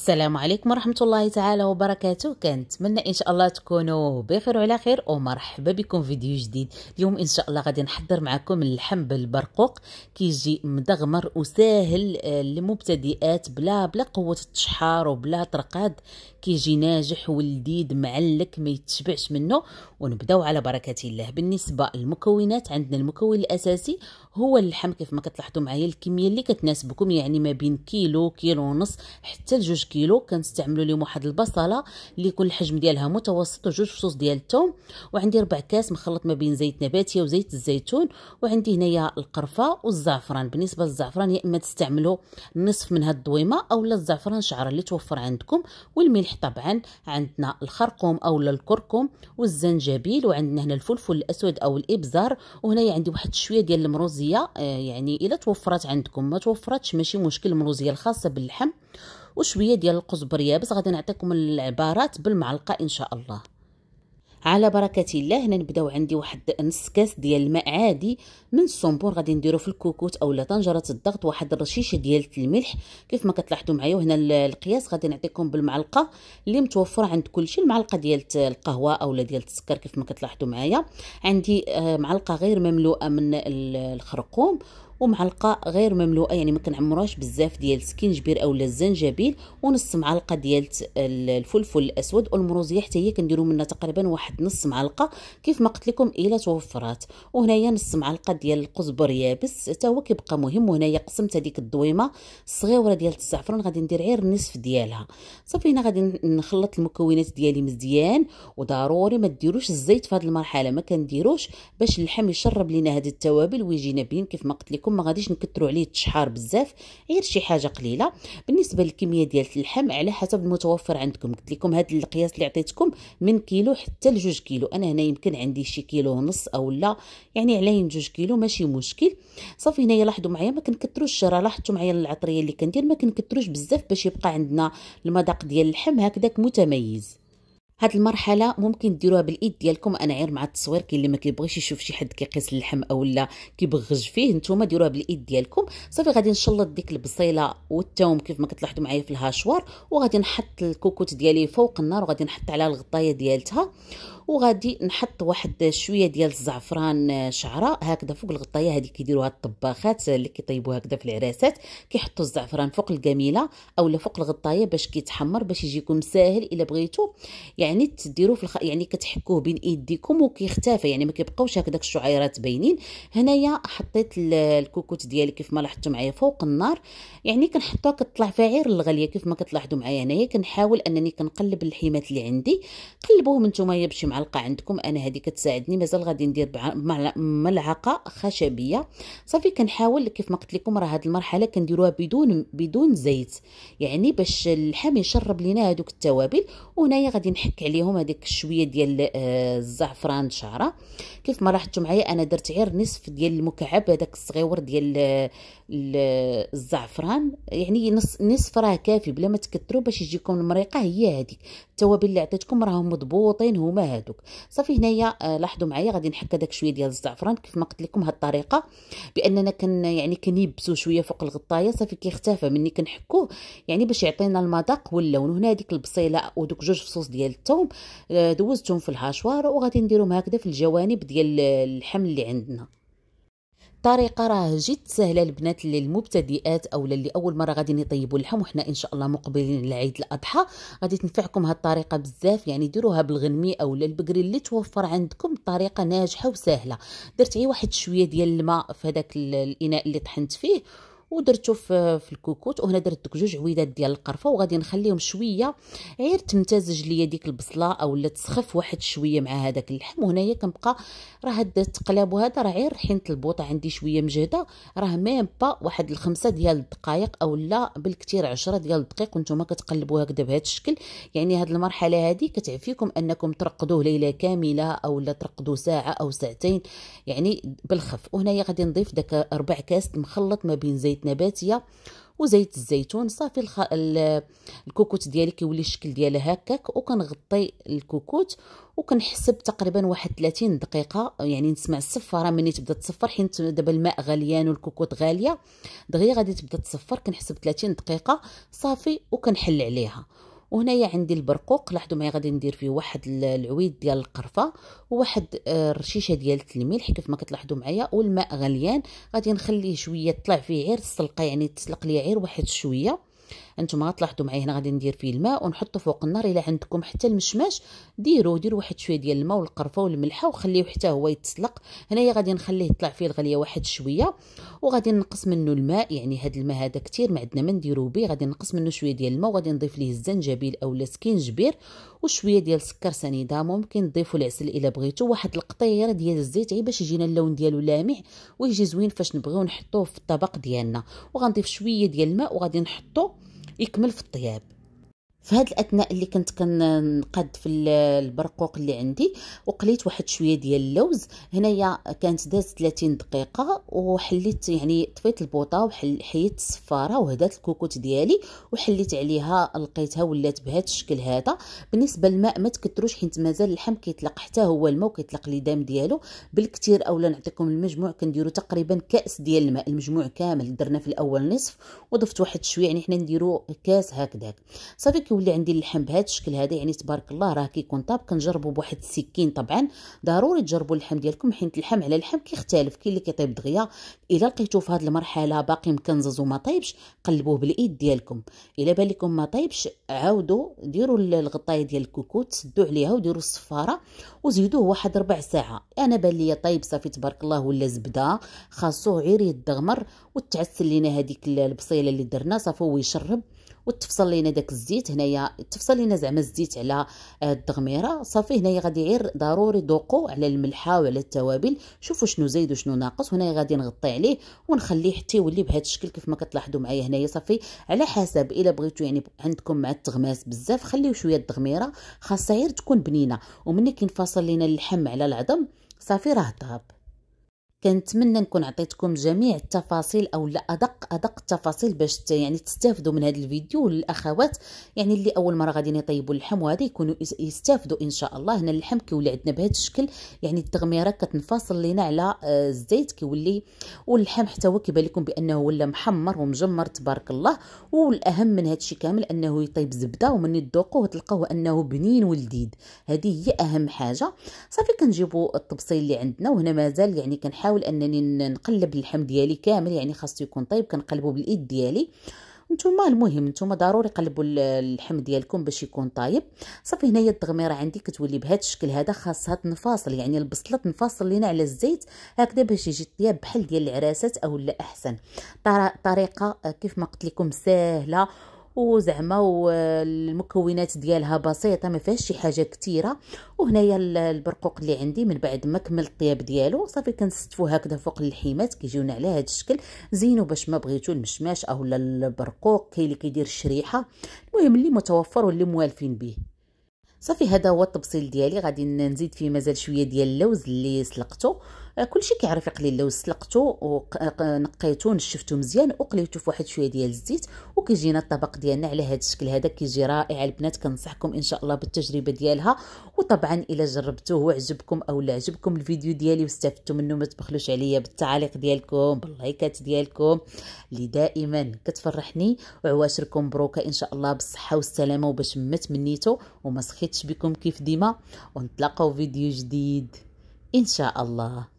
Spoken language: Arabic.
السلام عليكم ورحمة الله تعالى وبركاته كنتمنى إن شاء الله تكونوا بخير وعلى خير ومرحبا بكم فيديو جديد اليوم إن شاء الله غادي نحضر معكم اللحم بالبرقوق كيجي مدغمر وساهل للمبتدئات آه، بلا بلا قوة التشحار وبلا ترقاد كيجي ناجح ولذيذ معلك ما يتشبعش منه ونبداو على بركة الله بالنسبة للمكونات عندنا المكون الأساسي هو اللحم كيف ما كتلاحظوا معايا الكمية اللي كتناسبكم يعني ما بين كيلو كيلو ونص حتى لجوج كيلو كنستعملوا اليوم واحد البصله اللي كل الحجم ديالها متوسط وجوج فصوص ديال الثوم وعندي ربع كاس مخلط ما بين زيت نباتيه وزيت الزيتون وعندي هنايا القرفه والزعفران بالنسبه للزعفران يا اما تستعملوا نصف من هاد الضويمه اولا الزعفران شعر اللي توفر عندكم والملح طبعا عندنا الخرقوم اولا الكركم والزنجبيل وعندنا هنا الفلفل الاسود او الابزار وهنايا عندي واحد شويه ديال المروزيه آه، يعني الا توفرت عندكم ما توفرتش ماشي مشكل المروزيه الخاصه باللحم وشويه ديال القزبر يابس غادي نعطيكم العبارات بالمعلقه ان شاء الله على بركه الله هنا نبداو عندي واحد نص كاس ديال الماء عادي من الصنبور غادي نديرو في الكوكوت اولا طنجره الضغط واحد الرشيشه ديال الملح كيف ما كتلاحظوا معايا وهنا القياس غادي نعطيكم بالمعلقه اللي متوفره عند كلشي المعلقه ديال القهوه اولا ديال السكر كيف ما كتلاحظوا معايا عندي آه، معلقه غير مملوءه من الخرقوم ومعلقه غير مملوءه يعني ما كنعمروهاش بزاف ديال السكينجبير اولا الزنجبيل ونص معلقه ديال الفلفل الاسود والمروزيه حتى هي كنديرو منها تقريبا واحد نص معلقه كيف ما قلت لكم الا توفرات وهنايا نص معلقه ديال القزبر يابس حتى هو كيبقى مهم وهنايا قسمت هذيك الضويمه الصغيره ديال الزعفران غادي ندير غير النصف ديالها صافي هنا غادي نخلط المكونات ديالي مزيان وضروري ما ديروش الزيت في هذه المرحله ما كنديروش باش اللحم يشرب لينا هذه التوابل ويجينا بين كيف ما قلت لكم ديالكم ما غاديش نكثروا عليه التشحار بزاف غير شي حاجه قليله بالنسبه للكميه ديال اللحم على حسب المتوفر عندكم قلت لكم هذا القياس اللي عطيتكم من كيلو حتى ل كيلو انا هنا يمكن عندي شي كيلو ونص او لا يعني علين 2 كيلو ماشي مشكل صافي هنايا لاحظوا معايا ما كنكثروش راه لاحظتوا معايا العطريه اللي كندير ما كنكثروش بزاف باش يبقى عندنا المذاق ديال اللحم هكذاك متميز هاد المرحله ممكن ديروها بالايد ديالكم انا غير مع التصوير كاين اللي ما كيبغيش يشوف شي حد كيقيس اللحم اولا كيبغج فيه نتوما ديروها بالايد ديالكم صافي غادي نشلط ديك البصيله والثوم كيف ما كتلاحظوا معايا في الهاشوار وغادي نحط الكوكوت ديالي فوق النار وغادي نحط عليها الغطايه ديالتها وغادي نحط واحد شويه ديال الزعفران شعره هكذا فوق الغطايه هذه كيديروها الطباخات اللي كيطيبوا هكذا في العراسات كيحطوا الزعفران فوق الجميله اولا فوق الغطايه باش كيتحمر باش يجيكم ساهل الا بغيتو يعني تديروه في الخ... يعني كتحكوه بين ايديكم وكيختفى يعني ما كيبقاوش هكذاك الشعيرات باينين هنايا حطيت الكوكوت ديالي كيف ما لاحظتوا معايا فوق النار يعني كنحطوها كتطلع فاعر الغليه كيف ما كتلاحظوا معايا هنايا كنحاول انني كنقلب الحيمات اللي عندي قلبوهم نتوما يا بشي معلقه عندكم انا هذه كتساعدني مازال غادي ندير ملعقه خشبيه صافي كنحاول كيف ما قلت لكم راه هذه المرحله كنديروها بدون بدون زيت يعني باش اللحم يشرب لينا هذوك التوابل وهنايا غادي نحك عليهم هذيك شويه ديال آه، الزعفران شعره كيف ما لاحظتوا معايا انا درت غير نصف ديال المكعب هذاك الصغيور ديال الزعفران يعني نص نصف راه كافي بلا ما تكثروا باش يجيكم المريقه هي هذيك التوابل اللي عطيتكم راهم مضبوطين هما هادو هادوك صافي هنايا آه، لاحظوا معايا غادي نحك داك شويه ديال الزعفران كيف ما قلت لكم هاد الطريقه باننا كن يعني كنيبسو شويه فوق الغطايه صافي كيختفى مني كنحكوه يعني باش يعطينا المذاق واللون هنا هذيك البصيله ودوك جوج فصوص ديال الثوم آه، دوزتهم في الهاشوار وغادي نديرهم هكذا في الجوانب ديال الحمل اللي عندنا طريقه راه جد سهله البنات للمبتدئات او للي اول مره غادي يطيبوا اللحم وحنا ان شاء الله مقبلين لعيد الاضحى غادي تنفعكم هذه الطريقه بزاف يعني ديروها بالغنمي او البقري اللي توفر عندكم طريقه ناجحه وسهله درت غير واحد شويه ديال الماء في هذاك الاناء اللي طحنت فيه ودرتو في, آه، في الكوكوت وهنا درت دوك جوج عويدات ديال القرفه وغادي نخليهم شويه غير تمتزج ليا ديك البصله اولا تسخف واحد شويه مع هذاك اللحم وهنايا كنبقى راه هاد التقلاب وهذا راه غير ريحه البوطه عندي شويه مجهده راه ميم با واحد الخمسه ديال الدقائق اولا بالكثير عشرة ديال الدقيق وانتم كتقلبوا هكذا بهذا الشكل يعني هاد المرحله هذه كتعفيكم انكم ترقدوه ليله كامله اولا ترقدوا ساعه او ساعتين يعني بالخف وهنايا غادي نضيف داك ربع كاس مخلط ما بين زيت زيت نباتيه وزيت الزيتون صافي الخ... الكوكوت ديالي كيولي الشكل ديالها هكاك وكنغطي الكوكوت وكنحسب تقريبا واحد 30 دقيقه يعني نسمع الصفاره ملي تبدا تصفر حيت دابا الماء غليان والكوكوت غاليه دغيا غادي تبدا تصفر كنحسب 30 دقيقه صافي وكنحل عليها وهنايا عندي البرقوق لاحظوا ما غادي ندير فيه واحد العويد ديال القرفه وواحد الرشيشه آه، ديال الملح كيف ما كتلاحظوا معايا والماء غليان غادي نخليه شويه طلع فيه غير السلقه يعني تسلق ليا غير واحد شويه انتم غتلاحظوا معايا هنا غادي ندير فيه الماء ونحطه فوق النار الا عندكم حتى المشماش ديروا ديروا واحد شويه ديال الماء والقرفه والملحه وخليه حتى هو يتسلق هنايا غادي نخليه يطلع فيه الغليه واحد شويه وغادي نقص منه الماء يعني هذا الماء هذا كثير ما عندنا ما نديروا به غادي نقص منه شويه ديال الماء وغادي نضيف ليه الزنجبيل اولا سكينجبير وشويه ديال السكر سنيده ممكن تضيفوا العسل الا بغيتوا واحد القطيره ديال الزيت عي باش يجينا اللون ديالو لامع ويجي زوين فاش نبغيو نحطوه في الطبق ديالنا وغنضيف شويه ديال الماء وغادي نحطوه يكمل في الطياب في هاد الاثناء اللي كنت كنقاد في البرقوق اللي عندي وقليت واحد شويه ديال اللوز هنايا كانت دازت 30 دقيقه وحليت يعني طفيت البوطه وحيدت الصفاره وهدات الكوكوت ديالي وحليت عليها لقيتها ولات بهذا الشكل هذا بالنسبه للماء ما تكثروش حيت مازال اللحم كيطلق حتى هو الماء وكيطلق لي دام ديالو بالكثير اولا نعطيكم المجموع كنديروا تقريبا كاس ديال الماء المجموع كامل درنا في الاول نصف وضفت واحد شويه يعني حنا نديروا كاس هكذاك صافي كيولي عندي اللحم بهذا الشكل هذا يعني تبارك الله راه كيكون طاب كنجربو بواحد السكين طبعا ضروري تجربوا اللحم ديالكم حيت اللحم على اللحم كيختلف كاين اللي كيطيب دغيا الا لقيتو في هذه المرحله باقي مكنزز وما طيبش قلبوه بالايد ديالكم الا بالكم ما طيبش عاودوا ديروا الغطايه ديال الكوكوت سدوا عليها وديروا الصفاره وزيدوه واحد ربع ساعه انا بان لي طيب صافي تبارك الله ولا زبده خاصو غير يدغمر وتعسل لينا هذيك البصيله اللي درنا صافي ويشرب وتفصل لينا داك الزيت هنايا تفصل لينا زعما الزيت على آه، الدغميره صافي هنايا غادي غير ضروري ذوقوا على الملحه وعلى التوابل شوفوا شنو زايد وشنو ناقص هنايا غادي نغطي عليه ونخليه حتى يولي بهذا الشكل كيف ما كتلاحظوا معايا هنايا صافي على حسب الا بغيتو يعني عندكم مع التغماس بزاف خليو شويه الدغميره خاصها غير تكون بنينه ومني كينفصل لينا اللحم على العظم صافي راه طاب كنتمنى نكون عطيتكم جميع التفاصيل او لا ادق ادق التفاصيل باش يعني تستافدوا من هذا الفيديو للاخوات يعني اللي اول مره غاديين يطيبوا اللحم وهذا يكونوا يستافدوا ان شاء الله هنا اللحم كيولي عندنا بهذا الشكل يعني التغميره كتنفصل لينا على آه، الزيت كيولي واللحم حتى هو كيبان لكم بانه ولا محمر ومجمر تبارك الله والاهم من هذا الشيء كامل انه يطيب زبده ومن تذوقوه تلقاوه انه بنين ولذيذ هذه هي اهم حاجه صافي كنجيبوا الطبسيل اللي عندنا وهنا مازال يعني كنحاول كنحاول انني نقلب اللحم ديالي كامل يعني خاصو يكون طيب كنقلبو بالايد ديالي نتوما المهم نتوما ضروري قلبوا اللحم ديالكم باش يكون طايب صافي هنايا التغميره عندي كتولي بهذا الشكل هذا خاصها تنفاصل يعني البصله تنفاصل لينا على الزيت هكذا باش يجي الطياب بحال ديال العراسات اولا احسن طريقه آه، كيف ما قلت لكم سهله وزعما والمكونات ديالها بسيطه ما فيهاش شي حاجه كثيره وهنايا البرقوق اللي عندي من بعد ما كمل الطياب ديالو صافي كنستفو هكذا فوق اللحيمات كيجيونا على هذا الشكل زينو باش ما بغيتو المشماش او البرقوق كاين اللي كيدير الشريحه المهم اللي متوفر واللي موالفين به صافي هذا هو التبصيل ديالي غادي نزيد فيه مازال شويه ديال اللوز اللي سلقته كلشي كيعرف يقلي لو سلقته ونقيته ونشفته مزيان وقليته فواحد شويه ديال الزيت وكيجينا الطبق ديالنا على هذا الشكل هذا كيجي رائع البنات كنصحكم ان شاء الله بالتجربه ديالها وطبعا الا جربتوه وعجبكم او لا عجبكم الفيديو ديالي واستفدتوا منه ما تبخلوش عليا بالتعاليق ديالكم باللايكات ديالكم اللي دائما كتفرحني وعواشركم مبروكه ان شاء الله بالصحه والسلامه وباش ما تمنيتو وما سخيتش بكم كيف ديما ونتلاقاو فيديو جديد ان شاء الله